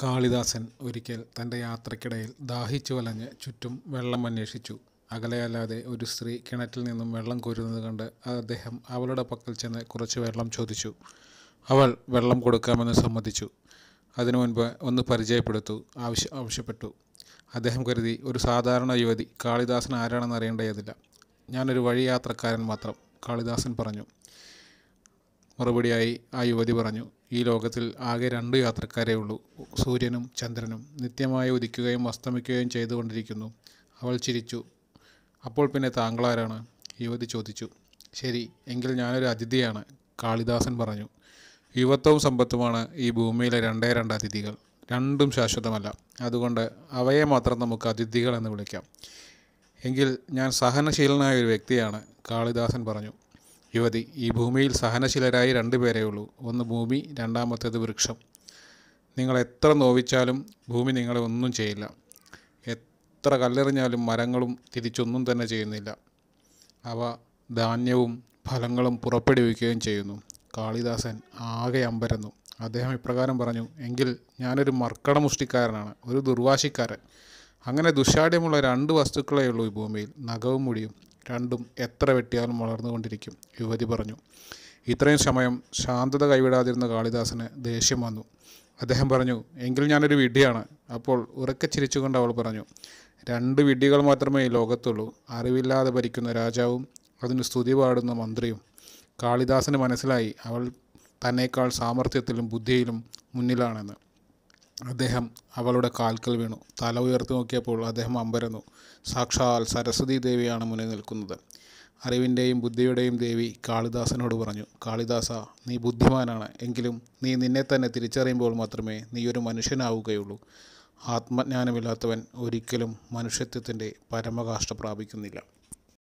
കാളിദാസൻ ഒരിക്കൽ തൻ്റെ യാത്രക്കിടയിൽ ദാഹിച്ചു വലഞ്ഞ് ചുറ്റും വെള്ളം അന്വേഷിച്ചു അകലെയല്ലാതെ ഒരു സ്ത്രീ കിണറ്റിൽ നിന്നും വെള്ളം കോരുന്നത് കണ്ട് അദ്ദേഹം അവളുടെ പക്കൽ ചെന്ന് കുറച്ച് വെള്ളം ചോദിച്ചു അവൾ വെള്ളം കൊടുക്കാമെന്ന് സമ്മതിച്ചു അതിനു മുൻപ് ഒന്ന് പരിചയപ്പെടുത്തു ആവശ്യ ആവശ്യപ്പെട്ടു അദ്ദേഹം കരുതി ഒരു സാധാരണ യുവതി കാളിദാസൻ ആരാണെന്ന് അറിയേണ്ടതില്ല ഞാനൊരു വഴിയാത്രക്കാരൻ മാത്രം കാളിദാസൻ പറഞ്ഞു മറുപടിയായി ആ യുവതി പറഞ്ഞു ഈ ലോകത്തിൽ ആകെ രണ്ട് യാത്രക്കാരേ ഉള്ളൂ സൂര്യനും ചന്ദ്രനും നിത്യമായി ഉദിക്കുകയും അസ്തമിക്കുകയും ചെയ്തുകൊണ്ടിരിക്കുന്നു അവൾ ചിരിച്ചു അപ്പോൾ പിന്നെ താങ്കളാരാണ് യുവതി ചോദിച്ചു ശരി എങ്കിൽ ഞാനൊരു അതിഥിയാണ് കാളിദാസൻ പറഞ്ഞു യുവത്വവും സമ്പത്തുമാണ് ഈ ഭൂമിയിലെ രണ്ടേ രണ്ട് അതിഥികൾ രണ്ടും ശാശ്വതമല്ല അതുകൊണ്ട് അവയെ മാത്രം നമുക്ക് അതിഥികൾ എന്ന് വിളിക്കാം എങ്കിൽ ഞാൻ സഹനശീലനായ ഒരു വ്യക്തിയാണ് കാളിദാസൻ പറഞ്ഞു യുവതി ഈ ഭൂമിയിൽ സഹനശീലരായി പേരേ ഉള്ളൂ ഒന്ന് ഭൂമി രണ്ടാമത്തേത് വൃക്ഷം നിങ്ങൾ എത്ര നോവിച്ചാലും ഭൂമി നിങ്ങളെ ഒന്നും ചെയ്യില്ല എത്ര കല്ലെറിഞ്ഞാലും മരങ്ങളും തിരിച്ചൊന്നും തന്നെ ചെയ്യുന്നില്ല അവ ധാന്യവും ഫലങ്ങളും പുറപ്പെടുവിക്കുകയും ചെയ്യുന്നു കാളിദാസൻ ആകെ അമ്പരന്നു അദ്ദേഹം ഇപ്രകാരം പറഞ്ഞു എങ്കിൽ ഞാനൊരു മർക്കടമുഷ്ടിക്കാരനാണ് ഒരു ദുർവാശിക്കാരൻ അങ്ങനെ ദുശാഠ്യമുള്ള രണ്ട് വസ്തുക്കളേ ഉള്ളൂ ഈ ഭൂമിയിൽ നഖവും മുടിയും രണ്ടും എത്ര വെട്ടിയാലും വളർന്നുകൊണ്ടിരിക്കും യുവതി പറഞ്ഞു ഇത്രയും സമയം ശാന്തത കൈവിടാതിരുന്ന കാളിദാസന് ദേഷ്യം വന്നു അദ്ദേഹം പറഞ്ഞു എങ്കിൽ ഞാനൊരു വിഡ്ഢിയാണ് അപ്പോൾ ഉറക്കെ ചിരിച്ചുകൊണ്ട് അവൾ പറഞ്ഞു രണ്ട് വിഡ്ഢികൾ മാത്രമേ ഈ ലോകത്തുള്ളൂ അറിവില്ലാതെ ഭരിക്കുന്ന രാജാവും അതിന് സ്തുതി പാടുന്ന മന്ത്രിയും കാളിദാസന് മനസ്സിലായി അവൾ തന്നേക്കാൾ സാമർഥ്യത്തിലും ബുദ്ധിയിലും മുന്നിലാണെന്ന് അദ്ദേഹം അവളുടെ കാൽക്കൽ വീണു തല ഉയർത്തി നോക്കിയപ്പോൾ അദ്ദേഹം അമ്പരന്നു സാക്ഷാൽ സരസ്വതി ദേവിയാണ് മുന്നിൽ നിൽക്കുന്നത് അറിവിൻ്റെയും ബുദ്ധിയുടെയും ദേവി കാളിദാസനോട് പറഞ്ഞു കാളിദാസ നീ ബുദ്ധിമാനാണ് എങ്കിലും നീ നിന്നെ തന്നെ തിരിച്ചറിയുമ്പോൾ മാത്രമേ നീ ഒരു മനുഷ്യനാവുകയുള്ളൂ ആത്മജ്ഞാനമില്ലാത്തവൻ ഒരിക്കലും മനുഷ്യത്വത്തിൻ്റെ പരമകാഷ്ട പ്രാപിക്കുന്നില്ല